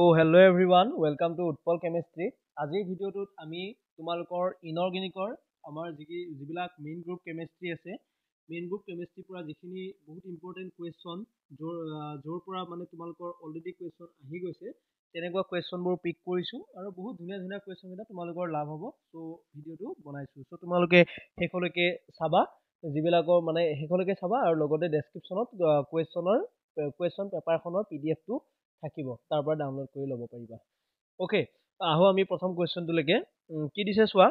তো hello' everyone welcome to Utpal chemistry আজিৰ ভিডিঅ'টোত আমি তোমালোকৰ ইনঅৰ্গেনিকৰ আমাৰ যি যিবিলাক মেইন গ্ৰুপ কেমেষ্ট্ৰি আছে মেইন গ্ৰুপ কেমেষ্ট্ৰিৰ পৰা যিখিনি বহুত ইম্পৰ্টেণ্ট কুৱেশ্যন য'ৰ য'ৰ পৰা মানে তোমালোকৰ অলৰেডি কুৱেশ্যন আহি গৈছে তেনেকুৱা কুৱেশ্যনবোৰ পিক কৰিছোঁ আৰু বহুত ধুনীয়া ধুনীয়া কুৱেশ্যন কুৱেশ্যনকেইটা তোমালোকৰ লাভ হ'ব চ' ভিডিঅ'টো বনাইছোঁ চ' তোমালোকে শেষলৈকে চাবা যিবিলাকৰ মানে শেষলৈকে চাবা আৰু লগতে ডেছক্ৰিপশ্যনত কুৱেশ্যনৰ কুৱেশ্যন পেপাৰখনৰ পি ডি এফটো থাকিব তাৰ পৰা ডাউনলোড কৰি ল'ব পাৰিবা অ'কে আহোঁ আমি প্ৰথম কুৱেশ্যনটোলৈকে কি দিছে চোৱা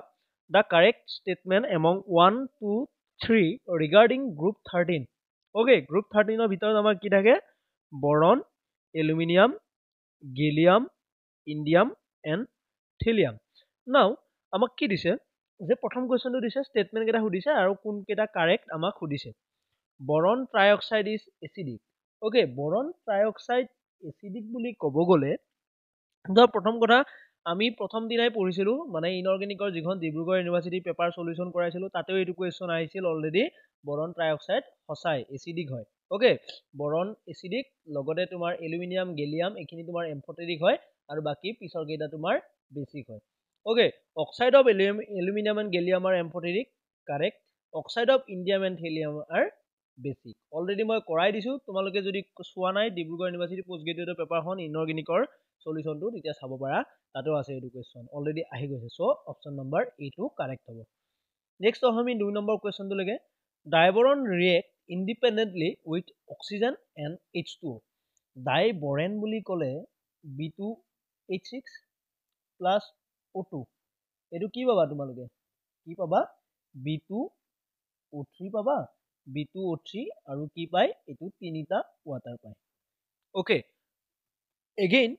the correct statement among one two three regarding group thirteen okay group থাৰ্টিনৰ ভিতৰত আমাৰ কি থাকে boron aluminium gallium indium and thallium now আমাক কি দিছে যে প্ৰথম কুৱেশ্যনটো দিছে ষ্টেটমেণ্টকেইটা সুধিছে আৰু কোনকেইটা কাৰেক্ট আমাক সুধিছে boron trioxide is acidic okay boron trioxide acidic বুলি ক'ব গ'লে ধৰক প্ৰথম কথা আমি প্ৰথম দিনাই পঢ়িছিলোঁ মানে ইনঅৰ্গেনিকৰ যিখন ডিব্ৰুগড় ইউনিভাৰ্চিটিৰ পেপাৰ চলিউশ্যন কৰাইছিলোঁ তাতেও এইটো কুৱেশ্যন আহিছিল অলৰেডি বৰণ ট্ৰাই অক্সাইড সঁচাই এচিডিক হয় অ'কে বৰণ এচিডিক লগতে তোমাৰ এলুমিনিয়াম গেলিয়াম এইখিনি তোমাৰ এম্ফটেডিক হয় আৰু বাকী পিছৰ কেইটা তোমাৰ বেছিক হয় okay oxide of aluminium and gallium are amphoteric correct oxide of indium and helium are বেছি অলৰেডি মই কৰাই দিছো তোমালোকে যদি চোৱা নাই ডিব্ৰুগড় ইউনিভাৰ্সিটি পোষ্ট গ্ৰেজুয়েটৰ পেপাৰখন ইনঅৰ্গেনিকৰ চলিউশ্যনটো তেতিয়া চাব পাৰা তাতো আছে এইটো কুৱেশ্যন অলৰেডি আহি গৈছে চ' অপশ্যন নম্বৰ এইটো কাৰেক্ট হ'ব নেক্সট হ'ম আমি দুই নম্বৰ কুৱেশ্যনটোলৈকে diborane react independently with oxygen and H two diborane বুলি ক'লে B two H six plus O' two এইটো কি পাবা তোমালোকে কি পাবা বি টু অ' থ্ৰী পাবা বি টু অ' থ্ৰী আৰু কি পায় এইটো তিনিটা ৱাটাৰ পায় okay again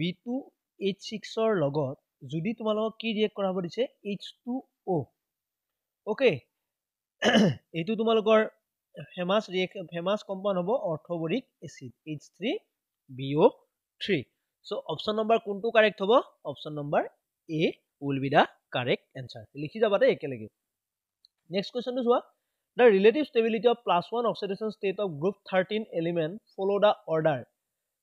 B two H ছিক্সৰ লগত যদি তোমালোকক কি ৰিয়েক্ট কৰাব দিছে এইচ টু অ' অ'কে এইটো তোমালোকৰ ফেমাছ ৰিয়েক ফেমাছ কম্পাউণ্ড হ'ব orthoboric acid H three B O' three so' option number কোনটো কাৰেক্ট হ'ব option number A will be the correct answer লিখি যাবা দেই একেলগে নেক্সট কুৱেশ্যনটো চোৱা the relative stability of plus one oxidation state of group thirteen element follow' the order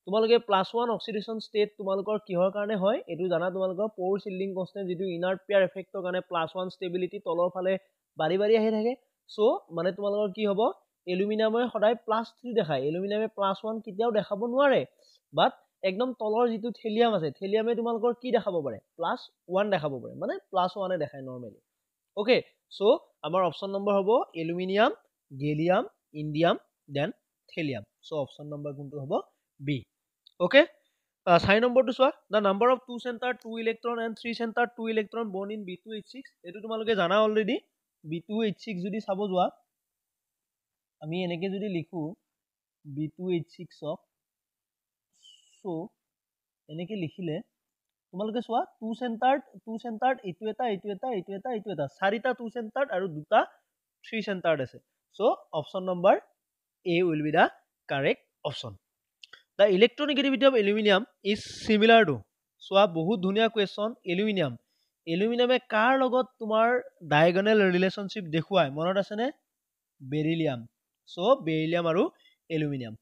তোমালোকে plus one oxidation state তোমালোকৰ কিহৰ কাৰণে হয় এইটো জানা তোমালোকৰ প'ৰ চিল্ডিং কনষ্টেণ্ট যিটো ইনাৰ পিয়াৰ এফেক্টৰ কাৰণে প্লাছ ওৱান ষ্টেবিলিটি তলৰ ফালে বাঢ়ি বাঢ়ি আহি থাকে চ' মানে তোমালোকৰ কি হ'ব এলুমিনিয়ামে সদায় প্লাছ থ্ৰী দেখায় এলুমিনিয়ামে প্লাছ ওৱান কেতিয়াও দেখাব নোৱাৰে বাট একদম তলৰ যিটো থেলিয়াম আছে থেলিয়ামে তোমালোকৰ কি দেখাব পাৰে প্লাছ ওৱান দেখাব পাৰে মানে প্লাছ ওৱানে দেখায় নৰ্মেলি অ'কে চ' আমাৰ অপশ্যন নম্বৰ হ'ব aluminium gallium indium then thallium so' option number কোনটো হ'ব বি অ'কে চাৰি নম্বৰটো চোৱা the number of two centre two electron and three centre two electron বৰ্ণ in B two H six এইটো তোমালোকে জানা already B two H six যদি চাব যোৱা আমি এনেকৈ যদি লিখোঁ বি টু এইট ছিক্সক চ' এনেকৈ লিখিলে তোমালোকে চোৱা টু চেণ্টাৰ্ড টু চেণ্টাৰ্ড এইটো এটা এইটো এটা এইটো এটা এইটো এটা চাৰিটা টু চেণ্টাৰ্ড আৰু দুটা থ্ৰী চেণ্টাৰ্ড আছে so' option number A will be the correct option the electronegativity of aluminium is similar to চোৱা বহুত ধুনীয়া কুৱেশ্যন এলুমিনিয়াম এলুমিনিয়ামে কাৰ লগত তোমাৰ ডায়েগনেল ৰিলেশ্যনশ্বিপ দেখুৱায় মনত আছেনে বেৰিলিয়াম চ' বেৰিলিয়াম আৰু aluminium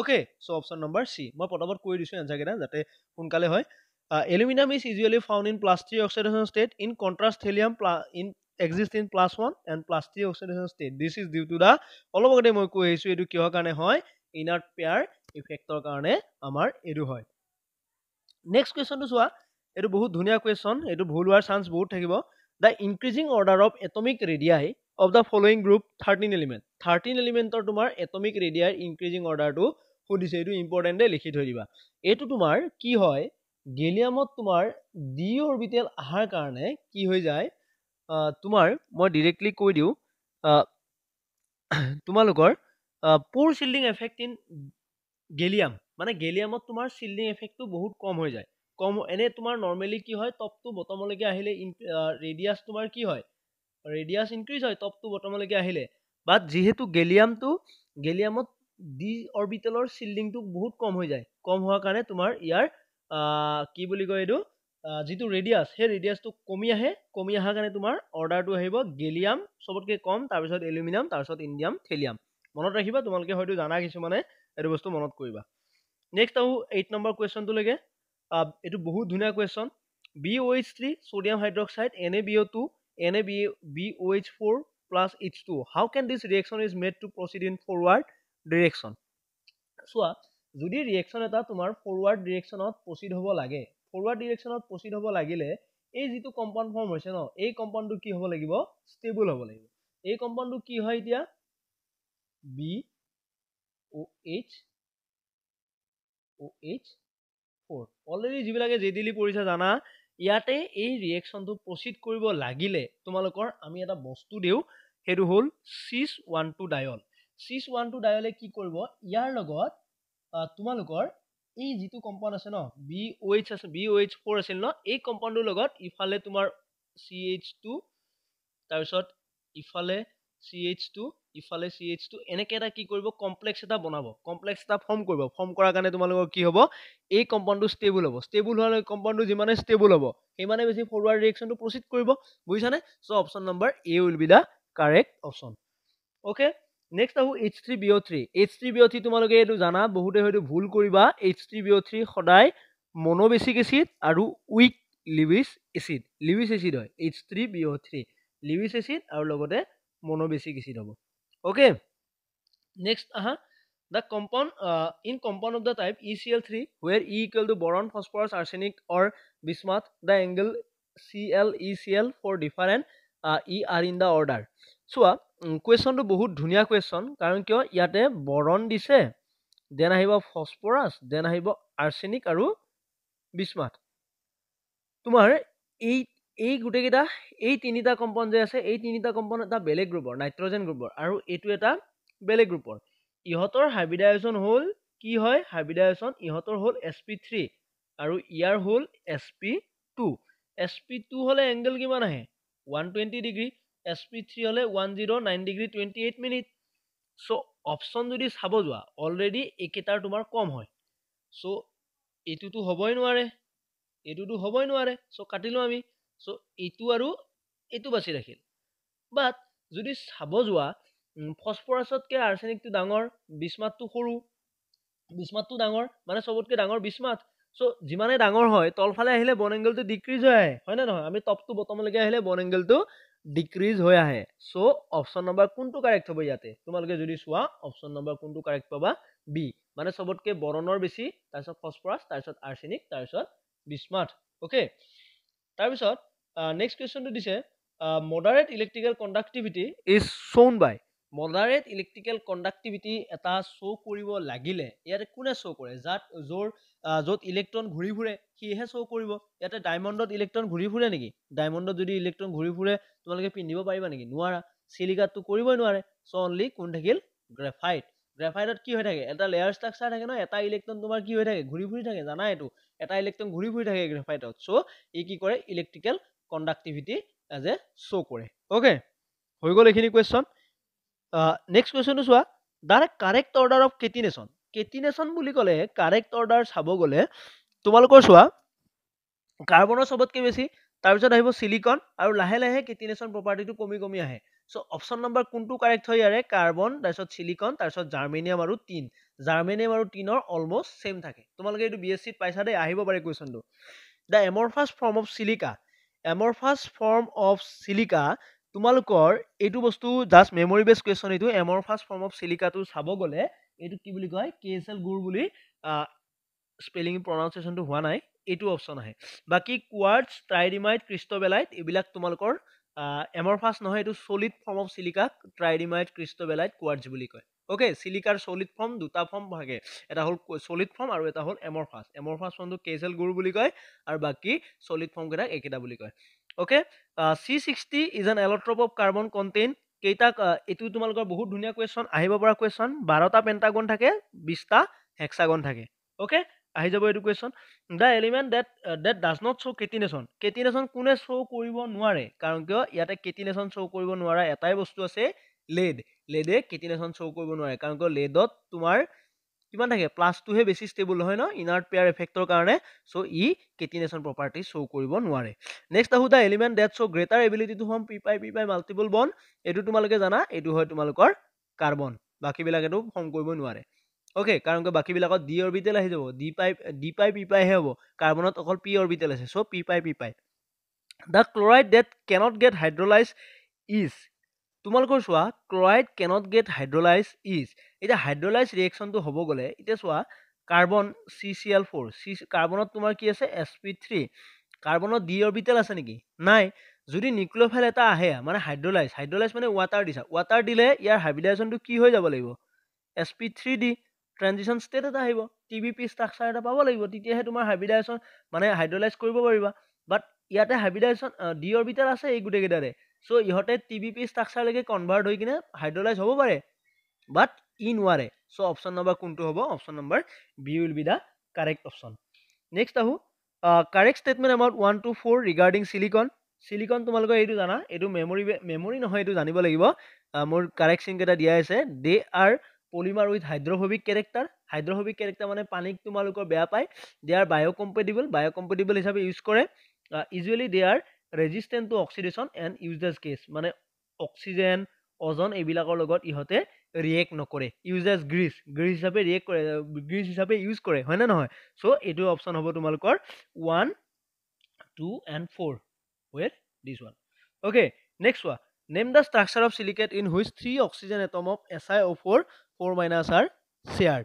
okay so' option number C মই পটাপট কৈ দিছোঁ এনচাৰকেইটা যাতে সোনকালে হয় uh, aluminum is usually found in plus 3 oxidation state in contrast helium in exist in plus 1 and plus 3 oxidation state this is due to the olobogote moi koi aisu etu kiyo karane hoy inert pair effect or karane amar edu hoy next question to soa etu bahut dhuniya question etu bhulwar chance bahut thakibo the increasing order of atomic radii of the following group 13 element 13 element or tumar atomic radii increasing order to hodise etu important e likhi thoriba etu tumar ki hoy গেলিয়ামত তোমাৰ D orbital অহাৰ কাৰণে কি হৈ যায় তোমাৰ মই directly কৈ দিওঁ তোমালোকৰ পুৰ শ্বিল্ডিং এফেক্ট ইন গেলিয়াম মানে গেলিয়ামত তোমাৰ শ্বিল্ডিং এফেক্টটো বহুত কম হৈ যায় কম এনেই তোমাৰ নৰ্মেলি কি হয় টপটো বটমলৈকে আহিলে ইন ৰেডিয়াছ তোমাৰ কি হয় ৰেডিয়াছ ইনক্ৰিজ হয় টপটো বটমলৈকে আহিলে বাট যিহেতু গেলিয়ামটো গেলিয়ামত ডি অৰবিটেলৰ শ্বিল্ডিংটো বহুত কম হৈ যায় কম হোৱাৰ কাৰণে তোমাৰ ইয়াৰ কি বুলি কয় এইটো যিটো ৰেডিয়াছ সেই ৰেডিয়াছটো কমি আহে কমি অহাৰ কাৰণে তোমাৰ অৰ্ডাৰটো আহিব গেলিয়াম চবতকৈ কম তাৰপিছত এলুমিনিয়াম তাৰপিছত ইণ্ডিয়াম থেলিয়াম মনত ৰাখিবা তোমালোকে হয়তো জানা কিছুমানে এইটো বস্তু মনত কৰিবা নেক্সট আহোঁ এইট নম্বৰ কুৱেশ্যনটোলৈকে এইটো বহুত ধুনীয়া question B O' H three sodium hydroxide N A B O' two N A B B O' H four plus its two how can this reaction is made to proceed in forward direction চোৱা যদি reaction এটা তোমাৰ forward ডিৰেকশ্যনত proceed হ'ব লাগে forward ডিৰেকশ্যনত proceed হ'ব লাগিলে এই যিটো কম্পাউণ্ড ফৰ্ম হৈছে ন এই কম্পাউণ্ডটো কি হ'ব লাগিব ষ্টেবল হ'ব লাগিব এই কম্পাউণ্ডটো কি হয় এতিয়া B O' H O' H four already যিবিলাকে জে ডিলি e পঢ়িছা জানা ইয়াতে এই ৰিয়েকশ্যনটো প্ৰচিড কৰিব লাগিলে তোমালোকৰ আমি এটা বস্তু দিওঁ সেইটো হ'ল cis one two diol cis one two ডায়লে কি কৰিব ইয়াৰ লগত তোমালোকৰ এই যিটো কম্পাউণ্ড আছে ন বি অ' এইচ আছে বি অ' এইচ ফ'ৰ আছিল ন এই কম্পাউণ্ডটোৰ লগত ইফালে তোমাৰ চি এইচ টু তাৰপিছত ইফালে চি এইচ টু ইফালে চি এইচ টু এনেকৈ এটা কি কৰিব কমপ্লেক্স এটা বনাব কমপ্লেক্স এটা ফৰ্ম কৰিব ফৰ্ম কৰাৰ কাৰণে তোমালোকৰ কি হ'ব এই কম্পাউণ্ডটো ষ্টেবল হ'ব ষ্টেবল হোৱালৈ কম্পাউণ্ডটো যিমানে ষ্টেবল হ'ব সিমানে বেছি ফৰৱাৰ্ড ৰিয়েকশ্যনটো প্ৰচিড কৰিব বুজিছানে so' option number A will be the correct option okay next আহোঁ H three B O' three H three B O' three তোমালোকে এইটো জানা বহুতে হয়তো ভুল কৰিবা এইচ থ্ৰী বিঅ' থ্ৰী সদায় মনোবেচিক এচিড আৰু weak Lewis acid Lewis acid হয় H three B O' three Lewis acid আৰু লগতে মনোবেচিক এচিড হ'ব অ'কে নেক্সট আহা the compound in compound of the type E C L three where E equal to boron phosphorus arsenic or bismuth the angle C L E C L for different E are in the order চোৱা কুৱেশ্যনটো বহুত ধুনীয়া question কাৰণ কিয় ইয়াতে বৰণ দিছে then আহিব ফচফৰাছ দেন আহিব আৰ্চেনিক আৰু বিস্মাথ তোমাৰ এই এই গোটেইকেইটা এই তিনিটা কম্পাউণ্ড যে আছে এই তিনিটা কম্পাউণ্ড এটা বেলেগ গ্ৰুপৰ নাইট্ৰজেন গ্ৰুপৰ আৰু এইটো এটা বেলেগ গ্ৰুপৰ ইহঁতৰ হাইব্ৰিডাইজন হ'ল কি হয় হাইব্ৰিডাইজন ইহঁতৰ হ'ল এছ পি থ্ৰী আৰু ইয়াৰ হ'ল S P two S P two হ'লে এংগেল কিমান আহে one twenty degree S P হ'লে one zero' nine minute so' option যদি চাব যোৱা অলৰেডি এইকেইটাৰ তোমাৰ কম হয় চ' এইটোতো হ'বই নোৱাৰে এইটোতো হ'বই নোৱাৰে চ' কাটিলোঁ আমি চ' এইটো আৰু এইটো বাছি ৰাখিল বাট যদি চাব যোৱা ফচফৰাছতকৈ আৰ্চেনিকটো ডাঙৰ বিস্মাতটো সৰু বিস্মাতটো ডাঙৰ মানে চবতকৈ ডাঙৰ বিস্মাত চ' যিমানে ডাঙৰ হয় তলফালে আহিলে বন এংগেলটো ডিক্ৰিজ হয় হয়নে নহয় আমি টপটো বটমলৈকে আহিলে বন এংগেলটো ডিক্ৰিজ হৈ আহে চ' অপশ্যন নম্বৰ কোনটো কাৰেক্ট হ'ব ইয়াতে তোমালোকে যদি চোৱা অপশ্যন নম্বৰ কোনটো কাৰেক্ট পাবা বি মানে চবতকে বৰণৰ বেছি তাৰপিছত ফচফৰাচ তাৰপিছত আৰ্চেনিক তাৰপিছত বিস্মাৰ্থ অ'কে তাৰপিছত নেক্সট কুৱেশ্যনটো দিছে moderate electrical conductivity is shown by moderate electrical conductivity এটা শ্ব' কৰিব লাগিলে ইয়াতে কোনে শ্ব' কৰে যাত য'ৰ য'ত ইলেক্ট্ৰন ঘূৰি ফুৰে সিহে শ্ব' কৰিব ইয়াতে ডায়মণ্ডত ইলেক্ট্ৰন ঘূৰি ফুৰে নেকি ডায়মণ্ডত যদি ইলেক্ট্ৰন ঘূৰি ফুৰে তোমালোকে পিন্ধিব পাৰিবা নেকি নোৱাৰা চিলিকাতটো কৰিবই নোৱাৰে চ' অনলি কোন থাকিল গ্ৰেফাইট গ্ৰেফাইটত কি হৈ থাকে এটা লেয়াৰ ষ্ট্ৰাকচাৰ থাকে ন এটা ইলেক্ট্ৰন তোমাৰ কি হৈ থাকে ঘূৰি ফুৰি থাকে জানা এইটো এটা ইলেক্ট্ৰন ঘূৰি ফুৰি থাকে গ্ৰেফাইটত চ' ই কি কৰে electrical conductivity as a show' কৰে অ'কে হৈ গ'ল এইখিনি কুৱেশ্যন নেক্সট কুৱেশ্যনটো চোৱা the correct order of catenation catenation বুলি ক'লে কাৰেক্ট অৰ্ডাৰ চাব গ'লে তোমালোকৰ চোৱা কাৰ্বনৰ চবতকৈ বেছি তাৰপিছত আহিব চিলিকন আৰু লাহে লাহে কেটিনেশ্যন প্ৰপাৰ্টিটো কমি কমি আহে চ' অপশ্যন নম্বৰ কোনটো কাৰেক্ট হয় ইয়াৰে কাৰ্বন তাৰপিছত চিলিকন তাৰপিছত জাৰ্মেনিয়াম আৰু টিন জাৰ্মেনিয়াম আৰু টিনৰ অলমষ্ট ছেম থাকে তোমালোকে এইটো বি এছ চিত পাইছা দেই আহিব পাৰে কুৱেশ্যনটো the amorphous form of silica amorphous form of silica তোমালোকৰ এইটো বস্তু জাষ্ট মেমৰি বেছ কুৱেশ্যন এইটো এমৰফাছ ফৰ্ম অফ চিলিকাটো চাব গ'লে এইটো কি বুলি কয় কে এছ এল গুৰ বুলি স্পেলিং প্ৰনাউঞ্চিয়েশ্যনটো হোৱা নাই এইটো অপশ্যন আহে বাকী কোৱাৰ্টছ ট্ৰাইডিমাইট ক্ৰিষ্টবেলাইট এইবিলাক তোমালোকৰ এমৰফাছ নহয় এইটো solid form of silica tridymite cristobalite quartz বুলি কয় অ'কে চিলিকাৰ চলিড ফৰ্ম দুটা ফৰ্ম ভাগে এটা হ'ল চলিড ফৰ্ম আৰু এটা হ'ল এমৰফাছ এমৰফাছ ফৰ্মটো কে এছ এল গুৰ বুলি কয় আৰু বাকী চলিড ফৰ্মকেইটাক একেটা বুলি কয় okay uh, c60 is an allotrope of carbon contain keita etu tumalgor bahut dhuniya question ahibo para question 12 ta pentagon thake 20 ta hexagon thake okay ahi jabo etu question the element that uh, that does not show catenation catenation kune show koribo nuare karon kyo yate catenation show koribo nuara etai bostu ase lead lead e catenation show koribo nuare karon kyo lead dot tumar uh, কিমান থাকে প্লাছটোহে বেছি stable হয় ন inert pair এফেক্টৰ কাৰণে চ' ই কেটিনেশ্যন property show' কৰিব নোৱাৰে next আহোঁ the element that show' greater ability to form P pi P pi multiple bond এইটো তোমালোকে জানা এইটো হয় তোমালোকৰ কাৰ্বন বাকীবিলাকেতো ফৰ্ম কৰিব নোৱাৰে অ'কে কাৰণ কিয় বাকীবিলাকত ডি অৰবিটেল আহি যাব ডি পাই ডি পাই পি পাইহে হ'ব কাৰ্বনত অকল পি অৰবিটেল আছে so' P pi P pi the chloride that cannot get hydrolyse is তোমালোকৰ চোৱা chloride cannot get hydrolyse is এতিয়া হাইড্ৰলাইজ ৰিয়েকশ্যনটো হ'ব গ'লে এতিয়া চোৱা carbon C C L four C কাৰ্বনত তোমাৰ কি আছে এছ পি থ্ৰী কাৰ্বনত ডি অৰবিটেল আছে নেকি নাই যদি নিউক্লিয়ফাইল এটা আহে মানে হাইড্ৰলাইজ হাইড্ৰলাইজ মানে ৱাটাৰ দিছা ৱাটাৰ দিলে ইয়াৰ হাইব্ৰিডাইজনটো কি হৈ যাব লাগিব S P three D transition state এটা আহিব টি বি পি ষ্ট্ৰাকচাৰ এটা পাব লাগিব তেতিয়াহে তোমাৰ হাইব্ৰিডাইজন মানে হাইড্ৰলাইজ কৰিব পাৰিবা বাট ইয়াতে হাইব্ৰিডাইজন ডি অৰবিটেল আছে এই গোটেইকেইটাৰে চ' ইহঁতে টি বি পি ষ্ট্ৰাকচাৰলৈকে কনভাৰ্ট হৈ কিনে হাইড্ৰলাইজ হ'ব পাৰে বাট ই নোৱাৰে চ' অপশ্যন নম্বৰ কোনটো হ'ব option number B will be the correct option next আহোঁ correct statement among one two four regarding silicon silicon তোমালোকে এইটো জানা এইটো মেমৰি মেমৰি নহয় এইটো জানিব লাগিব মোৰ কাৰেক্ট চিনকেইটা দিয়াই আছে they are polymer with hydrophobic character hydrophobic character মানে পানীক তোমালোকৰ বেয়া পায় they are biocompatible biocompatible হিচাপে ইউজ কৰে usually they are resistant to oxidation and usage gas মানে অক্সিজেন অজন এইবিলাকৰ লগত ইহঁতে ৰিয়েক্ট নকৰে ইউজেজ গ্ৰীজ গ্ৰীজ হিচাপে ৰিয়েক্ট কৰে গ্ৰীজ হিচাপে ইউজ কৰে হয়নে নহয় চ' এইটো অপশ্যন হ'ব তোমালোকৰ one two and four where this one okay next ৱা name the structure of silicate in which three oxygen atom of S I O' four four minus are share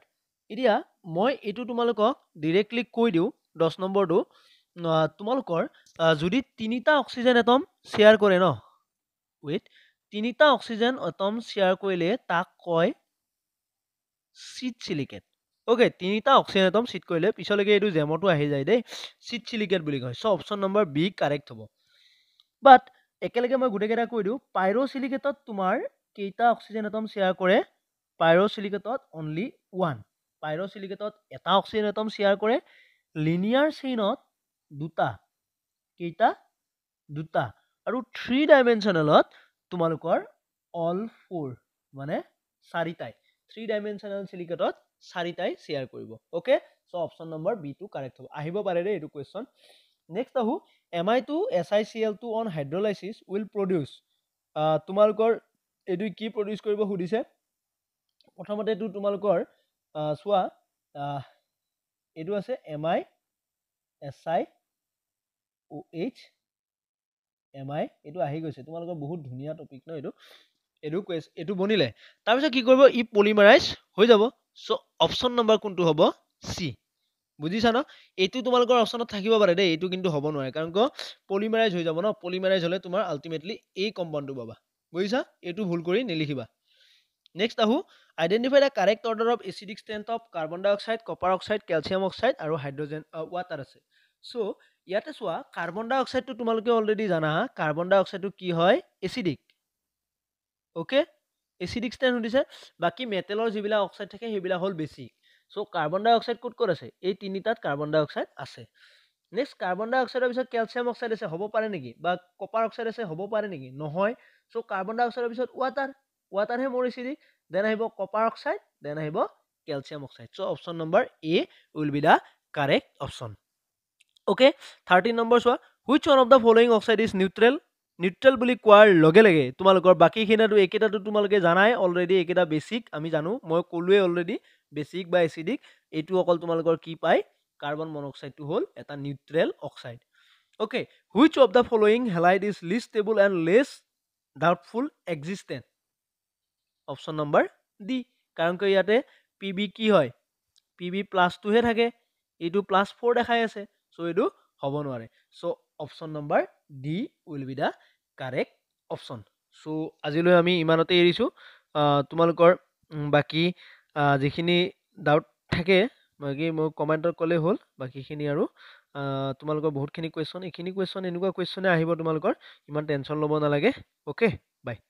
এতিয়া মই এইটো তোমালোকক ডিৰেক্টলি কৈ দিওঁ দহ নম্বৰটো তোমালোকৰ যদি তিনিটা অক্সিজেন এটম শ্বেয়াৰ কৰে ন উইথ তিনিটা অক্সিজেন এটম শ্বেয়াৰ কৰিলে তাক কয় চিট চিলিকেট অ'কে তিনিটা অক্সিজেন এটম চিট কৰিলে পিছলৈকে এইটো জেমতো আহি যায় দেই চিট চিলিকেট বুলি কয় so' option number B correct হ'ব বাট একেলগে মই গোটেইকেইটা কৈ দিওঁ পাইৰ' চিলিকেটত তোমাৰ কেইটা অক্সিজেন এটম শ্বেয়াৰ কৰে পাইৰ' চিলিকেটত অনলি ওৱান পাইৰ' চিলিকেটত এটা অক্সিজেন এটম শ্বেয়াৰ কৰে লিনিয়াৰ চেইনত দুটা কেইটা দুটা আৰু থ্ৰী ডাইমেনশ্যনেলত তোমালোকৰ অল ফ'ৰ মানে চাৰিটাই থ্ৰী ডাইমেনশ্যনেল চিলিকেটত চাৰিটাই শ্বেয়াৰ কৰিব অ'কে চ' অপশ্যন নম্বৰ বিটো কাৰেক্ট হ'ব আহিব পাৰে দেই এইটো কুৱেশ্যন নেক্সট আহোঁ M I two S I C L two on hydrolysis will produce তোমালোকৰ এইটো কি প্ৰডিউচ কৰিব সুধিছে প্ৰথমতে এইটো তোমালোকৰ চোৱা এইটো আছে M I S I O' H M I এইটো আহি গৈছে তোমালোকৰ বহুত ধুনীয়া টপিক ন এইটো এইটো কুৱেচ এইটো বনিলে তাৰপিছত কি কৰিব ই পলিমাৰাইজ হৈ যাব চ' অপশ্যন নম্বৰ কোনটো হ'ব চি বুজিছা ন এইটো তোমালোকৰ অপশ্যনত থাকিব পাৰে দেই এইটো কিন্তু হ'ব নোৱাৰে কাৰণ কিয় পলিমাৰাইজ হৈ যাব ন পলিমাৰাইজ হ'লে তোমাৰ আল্টিমেটলি এই কম্পাউণ্ডটো পাবা বুজিছা এইটো ভুল কৰি নিলিখিবা নেক্সট আহো identify the correct order of acidic strength of carbon dioxide copper oxide calcium oxide আৰু হাইড্ৰজেন ৱাটাৰ আছে চ' ইয়াতে চোৱা কাৰ্বন ডাই অক্সাইডটো তোমালোকে অলৰেডি জানা কাৰ্বন ডাই অক্সাইডটো কি হয় এচিডিক অ'কে এচিডিক ষ্টেণ্ড সুধিছে বাকী মেটেলৰ যিবিলাক অক্সাইড থাকে সেইবিলাক হ'ল বেছি চ' কাৰ্বন ডাই অক্সাইড ক'ত ক'ত আছে এই তিনিটাত কাৰ্বন ডাই অক্সাইড আছে নেক্সট কাৰ্বন ডাই অক্সাইডৰ পিছত কেলছিয়াম অক্সাইড আছে হ'ব পাৰে নেকি বা কপাৰ অক্সাইড আছে হ'ব পাৰে নেকি নহয় চ' কাৰ্বন ডাই অক্সাইডৰ পিছত ৱাটাৰ ৱাটাৰহে মোৰ এচিডিক দেন আহিব কপাৰ অক্সাইড দেন আহিব calcium oxide so' option number A will be the correct option okay thirteen number চোৱা which one of the following oxide is neutral neutral বুলি কোৱাৰ লগে লগে তোমালোকৰ বাকীখিনিতো এইকেইটাটো তোমালোকে জানাই অলৰেডি এইকেইটা বেচিক আমি জানো মই ক'লোৱেই অলৰেডি বেচিক বা এচিডিক এইটো অকল তোমালোকৰ কি পায় কাৰ্বন মনক্সাইডটো হ'ল এটা neutral oxide okay which of the following halide is least stable and less doubtful existent option number D কাৰণ কিয় ইয়াতে পি বি কি হয় পি বি প্লাছটোহে থাকে এইটো প্লাছ ফ'ৰ দেখাই আছে চ' এইটো হ'ব নোৱাৰে so' option number D will be the correct option so' আজিলৈ আমি ইমানতে এৰিছোঁ তোমালোকৰ বাকী যিখিনি ডাউট থাকে বাকী মই কমেণ্টত ক'লেই হ'ল বাকীখিনি আৰু তোমালোকৰ বহুতখিনি কুৱেশ্যন এইখিনি কুৱেশ্যন এনেকুৱা কুৱেশ্যনে আহিব তোমালোকৰ ইমান টেনশ্যন ল'ব নালাগে অ'কে বাই